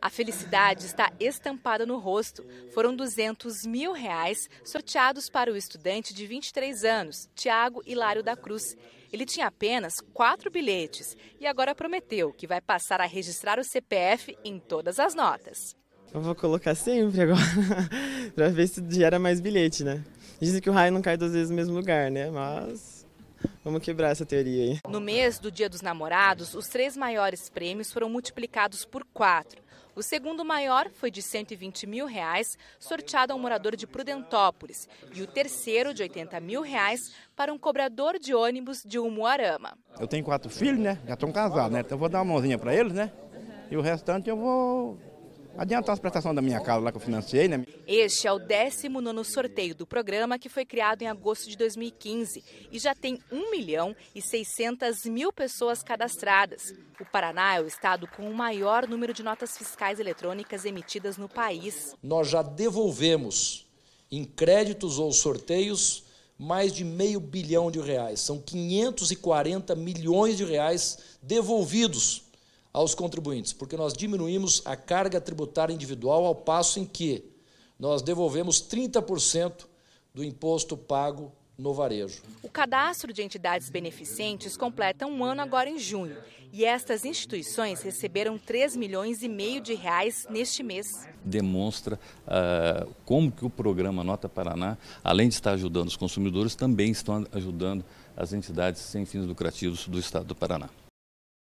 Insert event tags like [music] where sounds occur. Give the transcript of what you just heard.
A felicidade está estampada no rosto. Foram 200 mil reais sorteados para o estudante de 23 anos, Tiago Hilário da Cruz. Ele tinha apenas quatro bilhetes e agora prometeu que vai passar a registrar o CPF em todas as notas. Eu vou colocar sempre agora, [laughs] para ver se gera mais bilhete, né? Dizem que o raio não cai duas vezes no mesmo lugar, né? Mas Vamos quebrar essa teoria aí. No mês do Dia dos Namorados, os três maiores prêmios foram multiplicados por quatro. O segundo maior foi de 120 mil reais, sorteado a um morador de Prudentópolis, e o terceiro de 80 mil reais para um cobrador de ônibus de Umuarama. Eu tenho quatro filhos, né? Já estão casados, né? Então eu vou dar uma mãozinha para eles, né? E o restante eu vou adiantar as prestações da minha casa lá que eu financei, né? Este é o 19 sorteio do programa que foi criado em agosto de 2015 e já tem 1 milhão e 600 mil pessoas cadastradas. O Paraná é o estado com o maior número de notas fiscais eletrônicas emitidas no país. Nós já devolvemos em créditos ou sorteios mais de meio bilhão de reais. São 540 milhões de reais devolvidos aos contribuintes, porque nós diminuímos a carga tributária individual ao passo em que nós devolvemos 30% do imposto pago no varejo. O cadastro de entidades beneficentes completa um ano agora em junho e estas instituições receberam 3 milhões e meio de reais neste mês. Demonstra uh, como que o programa Nota Paraná, além de estar ajudando os consumidores, também estão ajudando as entidades sem fins lucrativos do Estado do Paraná.